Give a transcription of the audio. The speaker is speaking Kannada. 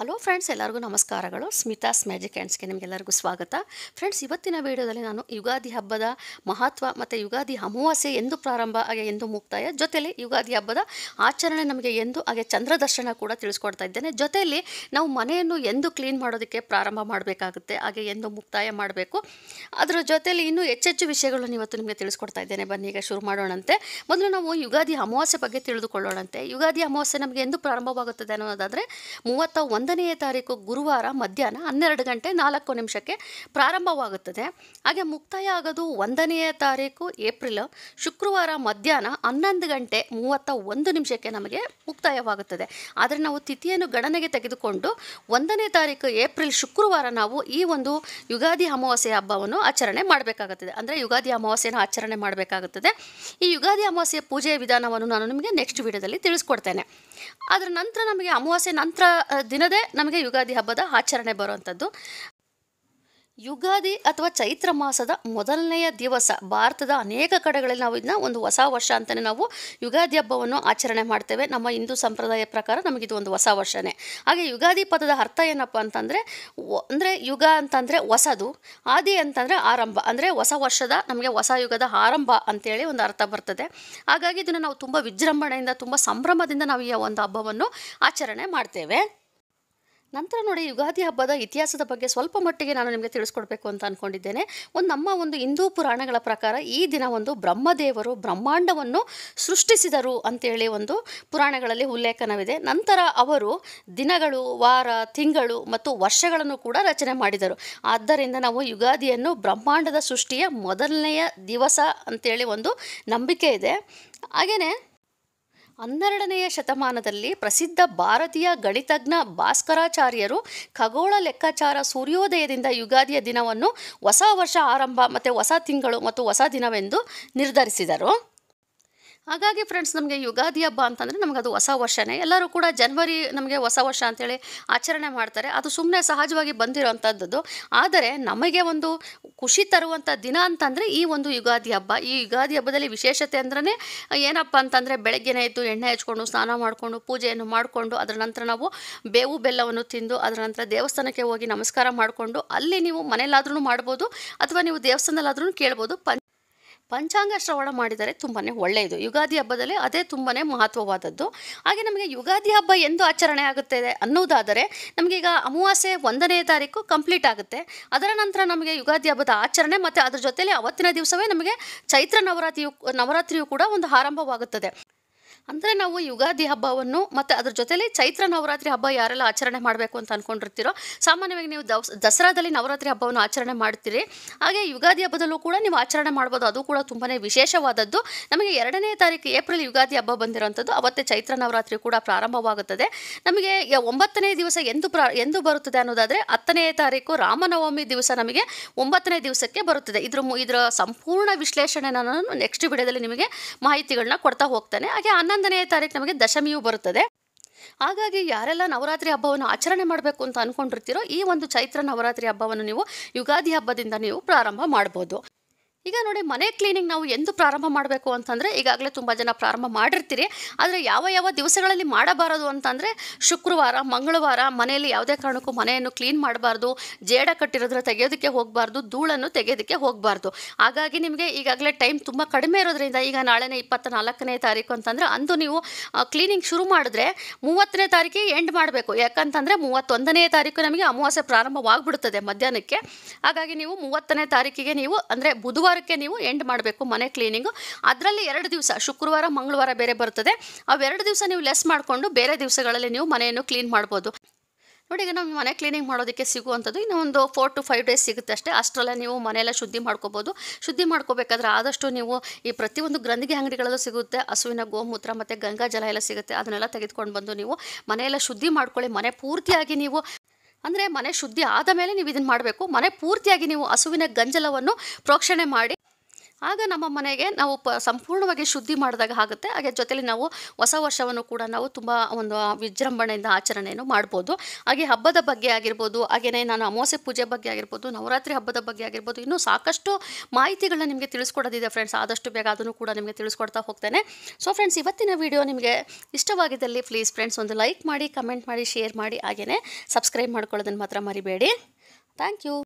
ಹಲೋ ಫ್ರೆಂಡ್ಸ್ ಎಲ್ಲರಿಗೂ ನಮಸ್ಕಾರಗಳು ಸ್ಮಿತಾಸ್ ಮ್ಯಾಜಿಕ್ ಆ್ಯಂಡ್ಸ್ಗೆ ನಿಮಗೆಲ್ಲರಿಗೂ ಸ್ವಾಗತ ಫ್ರೆಂಡ್ಸ್ ಇವತ್ತಿನ ವಿಡಿಯೋದಲ್ಲಿ ನಾನು ಯುಗಾದಿ ಹಬ್ಬದ ಮಹತ್ವ ಮತ್ತು ಯುಗಾದಿ ಅಮಾವಾಸ್ಯೆ ಎಂದು ಪ್ರಾರಂಭ ಹಾಗೆ ಎಂದು ಮುಕ್ತಾಯ ಜೊತೆಯಲ್ಲಿ ಯುಗಾದಿ ಹಬ್ಬದ ಆಚರಣೆ ನಮಗೆ ಎಂದು ಹಾಗೆ ಚಂದ್ರದರ್ಶನ ಕೂಡ ತಿಳಿಸ್ಕೊಡ್ತಾ ಇದ್ದೇನೆ ಜೊತೆಯಲ್ಲಿ ನಾವು ಮನೆಯನ್ನು ಎಂದು ಕ್ಲೀನ್ ಮಾಡೋದಕ್ಕೆ ಪ್ರಾರಂಭ ಮಾಡಬೇಕಾಗುತ್ತೆ ಹಾಗೆ ಎಂದು ಮುಕ್ತಾಯ ಮಾಡಬೇಕು ಅದರ ಜೊತೆಯಲ್ಲಿ ಇನ್ನೂ ಹೆಚ್ಚೆಚ್ಚು ವಿಷಯಗಳನ್ನು ಇವತ್ತು ನಿಮಗೆ ತಿಳಿಸ್ಕೊಡ್ತಾ ಇದ್ದೇನೆ ಬನ್ನಿ ಈಗ ಶುರು ಮಾಡೋಣಂತೆ ಮೊದಲು ನಾವು ಯುಗಾದಿ ಅಮಾವಾಸ್ಯೆ ಬಗ್ಗೆ ತಿಳಿದುಕೊಳ್ಳೋಣಂತೆ ಯುಗಾದಿ ಅಮಾವಾಸ್ಯೆ ನಮಗೆ ಎಂದು ಪ್ರಾರಂಭವಾಗುತ್ತದೆ ಅನ್ನೋದಾದರೆ ಮೂವತ್ತ ಒಂದು ಒಂದನೆಯ ತಾರೀಕು ಗುರುವಾರ ಮಧ್ಯಾಹ್ನ ಹನ್ನೆರಡು ಗಂಟೆ ನಾಲ್ಕು ನಿಮಿಷಕ್ಕೆ ಪ್ರಾರಂಭವಾಗುತ್ತದೆ ಹಾಗೆ ಮುಕ್ತಾಯ ಆಗೋದು ಒಂದನೆಯ ತಾರೀಕು ಏಪ್ರಿಲ್ ಶುಕ್ರವಾರ ಮಧ್ಯಾಹ್ನ ಹನ್ನೊಂದು ಗಂಟೆ ಮೂವತ್ತ ಒಂದು ನಿಮಿಷಕ್ಕೆ ನಮಗೆ ಮುಕ್ತಾಯವಾಗುತ್ತದೆ ಆದರೆ ನಾವು ತಿಥಿಯನ್ನು ಗಣನೆಗೆ ತೆಗೆದುಕೊಂಡು ಒಂದನೇ ತಾರೀಕು ಏಪ್ರಿಲ್ ಶುಕ್ರವಾರ ನಾವು ಈ ಒಂದು ಯುಗಾದಿ ಅಮಾವಾಸ್ಯೆ ಹಬ್ಬವನ್ನು ಆಚರಣೆ ಮಾಡಬೇಕಾಗುತ್ತದೆ ಅಂದರೆ ಯುಗಾದಿ ಅಮಾವಾಸ್ಯೆಯನ್ನು ಆಚರಣೆ ಮಾಡಬೇಕಾಗುತ್ತದೆ ಈ ಯುಗಾದಿ ಅಮಾವಾಸ್ಯೆ ಪೂಜೆಯ ವಿಧಾನವನ್ನು ನಾನು ನಿಮಗೆ ನೆಕ್ಸ್ಟ್ ವಿಡಿಯೋದಲ್ಲಿ ತಿಳಿಸ್ಕೊಡ್ತೇನೆ ಅದರ ನಂತರ ನಮಗೆ ಅಮಾವಾಸ್ಯೆ ನಂತರ ದಿನದೇ ನಮಗೆ ಯುಗಾದಿ ಹಬ್ಬದ ಆಚರಣೆ ಬರುವಂಥದ್ದು ಯುಗಾದಿ ಅಥವಾ ಚೈತ್ರ ಮಾಸದ ಮೊದಲನೆಯ ದಿವಸ ಭಾರತದ ಅನೇಕ ಕಡೆಗಳಲ್ಲಿ ನಾವು ಇದನ್ನ ಒಂದು ಹೊಸ ವರ್ಷ ಅಂತಲೇ ನಾವು ಯುಗಾದಿ ಹಬ್ಬವನ್ನು ಆಚರಣೆ ಮಾಡ್ತೇವೆ ನಮ್ಮ ಹಿಂದೂ ಸಂಪ್ರದಾಯ ಪ್ರಕಾರ ನಮಗಿದು ಒಂದು ಹೊಸ ವರ್ಷನೇ ಹಾಗೆ ಯುಗಾದಿ ಪದದ ಅರ್ಥ ಏನಪ್ಪ ಅಂತಂದರೆ ಅಂದರೆ ಯುಗ ಅಂತಂದರೆ ಹೊಸದು ಆದಿ ಅಂತಂದರೆ ಆರಂಭ ಅಂದರೆ ಹೊಸ ವರ್ಷದ ನಮಗೆ ಹೊಸ ಯುಗದ ಆರಂಭ ಅಂತೇಳಿ ಒಂದು ಅರ್ಥ ಬರ್ತದೆ ಹಾಗಾಗಿ ಇದನ್ನು ನಾವು ತುಂಬ ವಿಜೃಂಭಣೆಯಿಂದ ತುಂಬ ಸಂಭ್ರಮದಿಂದ ನಾವು ಈ ಒಂದು ಹಬ್ಬವನ್ನು ಆಚರಣೆ ಮಾಡ್ತೇವೆ ನಂತರ ನೋಡಿ ಯುಗಾದಿ ಹಬ್ಬದ ಇತಿಹಾಸದ ಬಗ್ಗೆ ಸ್ವಲ್ಪ ಮಟ್ಟಿಗೆ ನಾನು ನಿಮಗೆ ತಿಳಿಸ್ಕೊಡ್ಬೇಕು ಅಂತ ಅಂದ್ಕೊಂಡಿದ್ದೇನೆ ಒಂದು ನಮ್ಮ ಒಂದು ಹಿಂದೂ ಪುರಾಣಗಳ ಪ್ರಕಾರ ಈ ದಿನ ಒಂದು ಬ್ರಹ್ಮದೇವರು ಬ್ರಹ್ಮಾಂಡವನ್ನು ಸೃಷ್ಟಿಸಿದರು ಅಂತೇಳಿ ಒಂದು ಪುರಾಣಗಳಲ್ಲಿ ಉಲ್ಲೇಖನವಿದೆ ನಂತರ ಅವರು ದಿನಗಳು ವಾರ ತಿಂಗಳು ಮತ್ತು ವರ್ಷಗಳನ್ನು ಕೂಡ ರಚನೆ ಮಾಡಿದರು ಆದ್ದರಿಂದ ನಾವು ಯುಗಾದಿಯನ್ನು ಬ್ರಹ್ಮಾಂಡದ ಸೃಷ್ಟಿಯ ಮೊದಲನೆಯ ದಿವಸ ಅಂತೇಳಿ ಒಂದು ನಂಬಿಕೆ ಇದೆ ಹಾಗೆಯೇ ಹನ್ನೆರಡನೆಯ ಶತಮಾನದಲ್ಲಿ ಪ್ರಸಿದ್ಧ ಭಾರತೀಯ ಗಣಿತಜ್ಞ ಭಾಸ್ಕರಾಚಾರ್ಯರು ಖಗೋಳ ಲೆಕ್ಕಾಚಾರ ಸೂರ್ಯೋದಯದಿಂದ ಯುಗಾದಿಯ ದಿನವನ್ನು ಹೊಸ ವರ್ಷ ಆರಂಭ ಮತ್ತು ಹೊಸ ತಿಂಗಳು ಮತ್ತು ಹೊಸ ದಿನವೆಂದು ನಿರ್ಧರಿಸಿದರು ಹಾಗಾಗಿ ಫ್ರೆಂಡ್ಸ್ ನಮಗೆ ಯುಗಾದಿ ಹಬ್ಬ ಅಂತಂದರೆ ಅದು ಹೊಸ ವರ್ಷನೇ ಎಲ್ಲರೂ ಕೂಡ ಜನ್ವರಿ ನಮಗೆ ಹೊಸ ವರ್ಷ ಅಂತೇಳಿ ಆಚರಣೆ ಮಾಡ್ತಾರೆ ಅದು ಸುಮ್ಮನೆ ಸಹಜವಾಗಿ ಬಂದಿರೋವಂಥದ್ದು ಆದರೆ ನಮಗೆ ಒಂದು ಖುಷಿ ತರುವಂಥ ದಿನ ಅಂತಂದರೆ ಈ ಒಂದು ಯುಗಾದಿ ಹಬ್ಬ ಈ ಯುಗಾದಿ ಹಬ್ಬದಲ್ಲಿ ವಿಶೇಷತೆ ಅಂದ್ರೆ ಏನಪ್ಪ ಅಂತಂದರೆ ಬೆಳಗ್ಗೆನೇ ಇದ್ದು ಎಣ್ಣೆ ಹಚ್ಕೊಂಡು ಸ್ನಾನ ಮಾಡಿಕೊಂಡು ಪೂಜೆಯನ್ನು ಮಾಡಿಕೊಂಡು ಅದರ ನಂತರ ನಾವು ಬೇವು ಬೆಲ್ಲವನ್ನು ತಿಂದು ಅದರ ನಂತರ ದೇವಸ್ಥಾನಕ್ಕೆ ಹೋಗಿ ನಮಸ್ಕಾರ ಮಾಡಿಕೊಂಡು ಅಲ್ಲಿ ನೀವು ಮನೆಯಲ್ಲಾದ್ರೂ ಮಾಡ್ಬೋದು ಅಥವಾ ನೀವು ದೇವಸ್ಥಾನದಲ್ಲಾದ್ರೂ ಕೇಳ್ಬೋದು ಪಂಚ ಪಂಚಾಂಗ ಶ್ರವಣ ಮಾಡಿದರೆ ತುಂಬಾ ಒಳ್ಳೆಯದು ಯುಗಾದಿ ಹಬ್ಬದಲ್ಲಿ ಅದೇ ತುಂಬಾ ಮಹತ್ವವಾದದ್ದು ಹಾಗೆ ನಮಗೆ ಯುಗಾದಿ ಹಬ್ಬ ಎಂದು ಆಚರಣೆ ಆಗುತ್ತೆ ಅನ್ನೋದಾದರೆ ನಮಗೀಗ ಅಮಾವಾಸ್ಯೆ ಒಂದನೇ ತಾರೀಕು ಕಂಪ್ಲೀಟ್ ಆಗುತ್ತೆ ಅದರ ನಂತರ ನಮಗೆ ಯುಗಾದಿ ಹಬ್ಬದ ಆಚರಣೆ ಮತ್ತು ಅದರ ಜೊತೆಯಲ್ಲಿ ಅವತ್ತಿನ ದಿವಸವೇ ನಮಗೆ ಚೈತ್ರ ನವರಾತ್ರಿಯು ನವರಾತ್ರಿಯು ಕೂಡ ಒಂದು ಆರಂಭವಾಗುತ್ತದೆ ಅಂದರೆ ನಾವು ಯುಗಾದಿ ಹಬ್ಬವನ್ನು ಮತ್ತು ಅದ್ರ ಜೊತೆಲಿ ಚೈತ್ರ ನವರಾತ್ರಿ ಹಬ್ಬ ಯಾರೆಲ್ಲ ಆಚರಣೆ ಮಾಡಬೇಕು ಅಂತ ಅಂದ್ಕೊಂಡಿರ್ತೀರೋ ಸಾಮಾನ್ಯವಾಗಿ ನೀವು ದಸ್ ದಸರಾದಲ್ಲಿ ನವರಾತ್ರಿ ಹಬ್ಬವನ್ನು ಆಚರಣೆ ಮಾಡ್ತೀರಿ ಹಾಗೆ ಯುಗಾದಿ ಹಬ್ಬದಲ್ಲೂ ಕೂಡ ನೀವು ಆಚರಣೆ ಮಾಡ್ಬೋದು ಅದು ಕೂಡ ತುಂಬಾ ವಿಶೇಷವಾದದ್ದು ನಮಗೆ ಎರಡನೇ ತಾರೀಕು ಏಪ್ರಿಲ್ ಯುಗಾದಿ ಹಬ್ಬ ಬಂದಿರೋಂಥದ್ದು ಅವತ್ತೇ ಚೈತ್ರ ನವರಾತ್ರಿ ಕೂಡ ಪ್ರಾರಂಭವಾಗುತ್ತದೆ ನಮಗೆ ಒಂಬತ್ತನೇ ದಿವಸ ಎಂದು ಪ್ರಾ ಎಂದು ಬರುತ್ತದೆ ಅನ್ನೋದಾದರೆ ಹತ್ತನೇ ತಾರೀಕು ರಾಮನವಮಿ ದಿವಸ ನಮಗೆ ಒಂಬತ್ತನೇ ದಿವಸಕ್ಕೆ ಬರುತ್ತದೆ ಇದ್ರ ಇದರ ಸಂಪೂರ್ಣ ವಿಶ್ಲೇಷಣೆ ನಾನು ನೆಕ್ಸ್ಟ್ ವಿಡಿಯೋದಲ್ಲಿ ನಿಮಗೆ ಮಾಹಿತಿಗಳನ್ನ ಕೊಡ್ತಾ ಹೋಗ್ತಾನೆ ಹಾಗೆ ಹನ್ನೊಂದು ಹನ್ನೊಂದನೇ ತಾರೀಕು ನಮಗೆ ದಶಮಿಯೂ ಬರುತ್ತದೆ ಹಾಗಾಗಿ ಯಾರೆಲ್ಲ ನವರಾತ್ರಿ ಹಬ್ಬವನ್ನು ಆಚರಣೆ ಮಾಡಬೇಕು ಅಂತ ಅನ್ಕೊಂಡಿರ್ತೀರೋ ಈ ಒಂದು ಚೈತ್ರ ನವರಾತ್ರಿ ಹಬ್ಬವನ್ನು ನೀವು ಯುಗಾದಿ ಹಬ್ಬದಿಂದ ನೀವು ಪ್ರಾರಂಭ ಮಾಡ್ಬೋದು ಈಗ ನೋಡಿ ಮನೆ ಕ್ಲೀನಿಂಗ್ ನಾವು ಎಂದು ಪ್ರಾರಂಭ ಮಾಡಬೇಕು ಅಂತಂದರೆ ಈಗಾಗಲೇ ತುಂಬ ಜನ ಪ್ರಾರಂಭ ಮಾಡಿರ್ತೀರಿ ಆದರೆ ಯಾವ ಯಾವ ದಿವಸಗಳಲ್ಲಿ ಮಾಡಬಾರದು ಅಂತಂದರೆ ಶುಕ್ರವಾರ ಮಂಗಳವಾರ ಮನೆಯಲ್ಲಿ ಯಾವುದೇ ಕಾರಣಕ್ಕೂ ಮನೆಯನ್ನು ಕ್ಲೀನ್ ಮಾಡಬಾರ್ದು ಜೇಡ ಕಟ್ಟಿರೋದ್ರೆ ತೆಗೆಯೋದಕ್ಕೆ ಹೋಗಬಾರ್ದು ಧೂಳನ್ನು ತೆಗೆಯೋದಕ್ಕೆ ಹೋಗಬಾರ್ದು ಹಾಗಾಗಿ ನಿಮಗೆ ಈಗಾಗಲೇ ಟೈಮ್ ತುಂಬ ಕಡಿಮೆ ಇರೋದ್ರಿಂದ ಈಗ ನಾಳೆನೇ ಇಪ್ಪತ್ತ ನಾಲ್ಕನೇ ತಾರೀಕು ಅಂತಂದರೆ ಅಂದು ನೀವು ಕ್ಲೀನಿಂಗ್ ಶುರು ಮಾಡಿದ್ರೆ ಮೂವತ್ತನೇ ತಾರೀಕಿಗೆ ಎಂಡ್ ಮಾಡಬೇಕು ಯಾಕಂತಂದರೆ ಮೂವತ್ತೊಂದನೇ ತಾರೀಕು ನಮಗೆ ಅಮಾವಾಸ್ಯೆ ಪ್ರಾರಂಭವಾಗಿಬಿಡುತ್ತದೆ ಮಧ್ಯಾಹ್ನಕ್ಕೆ ಹಾಗಾಗಿ ನೀವು ಮೂವತ್ತನೇ ತಾರೀಕಿಗೆ ನೀವು ಅಂದರೆ ಬುಧವಾರ ಶುಕ್ರವಾರಕ್ಕೆ ನೀವು ಎಂಡ್ ಮಾಡಬೇಕು ಮನೆ ಕ್ಲೀನಿಂಗು ಅದರಲ್ಲಿ ಎರಡು ದಿವಸ ಶುಕ್ರವಾರ ಮಂಗಳವಾರ ಬೇರೆ ಬರ್ತದೆ ಅವೆರಡು ದಿವಸ ನೀವು ಲೆಸ್ ಮಾಡಿಕೊಂಡು ಬೇರೆ ದಿವಸಗಳಲ್ಲಿ ನೀವು ಮನೆಯನ್ನು ಕ್ಲೀನ್ ಮಾಡ್ಬೋದು ನೋಡಿ ಈಗ ನಾವು ಮನೆ ಕ್ಲೀನಿಂಗ್ ಮಾಡೋದಕ್ಕೆ ಸಿಗುವಂಥದ್ದು ಇನ್ನೊಂದು ಫೋರ್ ಟು ಫೈವ್ ಡೇಸ್ ಸಿಗುತ್ತೆ ಅಷ್ಟೇ ಅಷ್ಟರಲ್ಲೇ ನೀವು ಮನೆಯೆಲ್ಲ ಶುದ್ಧಿ ಮಾಡ್ಕೋಬೋದು ಶುದ್ಧಿ ಮಾಡ್ಕೋಬೇಕಾದ್ರೆ ಆದಷ್ಟು ನೀವು ಈ ಪ್ರತಿಯೊಂದು ಗ್ರಂಥಿಗೆ ಅಂಗಡಿಗಳಲ್ಲೂ ಸಿಗುತ್ತೆ ಹಸುವಿನ ಗೋಮೂತ್ರ ಮತ್ತು ಗಂಗಾ ಜಲ ಎಲ್ಲ ಸಿಗುತ್ತೆ ಅದನ್ನೆಲ್ಲ ತೆಗೆದುಕೊಂಡು ಬಂದು ನೀವು ಮನೆಯೆಲ್ಲ ಶುದ್ಧಿ ಮಾಡ್ಕೊಳ್ಳಿ ಮನೆ ಪೂರ್ತಿಯಾಗಿ ನೀವು ಅಂದರೆ ಮನೆ ಶುದ್ಧಿ ಆದ ಮೇಲೆ ನೀವು ಇದನ್ನು ಮಾಡಬೇಕು ಮನೆ ಪೂರ್ತಿಯಾಗಿ ನೀವು ಹಸುವಿನ ಗಂಜಲವನ್ನು ಪ್ರೋಕ್ಷಣೆ ಮಾಡಿ ಆಗ ನಮ್ಮ ಮನೆಗೆ ನಾವು ಪ ಸಂಪೂರ್ಣವಾಗಿ ಶುದ್ಧಿ ಮಾಡಿದಾಗ ಆಗುತ್ತೆ ಹಾಗೆ ಜೊತೆಲಿ ನಾವು ಹೊಸ ವರ್ಷವನ್ನು ಕೂಡ ನಾವು ತುಂಬ ಒಂದು ವಿಜೃಂಭಣೆಯಿಂದ ಆಚರಣೆಯನ್ನು ಮಾಡ್ಬೋದು ಹಾಗೆ ಹಬ್ಬದ ಬಗ್ಗೆ ಆಗಿರ್ಬೋದು ಹಾಗೆಯೇ ನಾನು ಅಮಾವಾಸ್ಯೆ ಪೂಜೆ ಬಗ್ಗೆ ಆಗಿರ್ಬೋದು ನವರಾತ್ರಿ ಹಬ್ಬದ ಬಗ್ಗೆ ಆಗಿರ್ಬೋದು ಇನ್ನೂ ಸಾಕಷ್ಟು ಮಾಹಿತಿಗಳನ್ನ ನಿಮಗೆ ತಿಳಿಸ್ಕೊಡೋದಿದೆ ಫ್ರೆಂಡ್ಸ್ ಆದಷ್ಟು ಬೇಗ ಅದನ್ನು ಕೂಡ ನಿಮಗೆ ತಿಳಿಸ್ಕೊಡ್ತಾ ಹೋಗ್ತೇನೆ ಸೊ ಫ್ರೆಂಡ್ಸ್ ಇವತ್ತಿನ ವಿಡಿಯೋ ನಿಮಗೆ ಇಷ್ಟವಾಗಿದ್ದಲ್ಲಿ ಪ್ಲೀಸ್ ಫ್ರೆಂಡ್ಸ್ ಒಂದು ಲೈಕ್ ಮಾಡಿ ಕಮೆಂಟ್ ಮಾಡಿ ಶೇರ್ ಮಾಡಿ ಹಾಗೆಯೇ ಸಬ್ಸ್ಕ್ರೈಬ್ ಮಾಡ್ಕೊಳ್ಳೋದನ್ನು ಮಾತ್ರ ಮರಿಬೇಡಿ ಥ್ಯಾಂಕ್ ಯು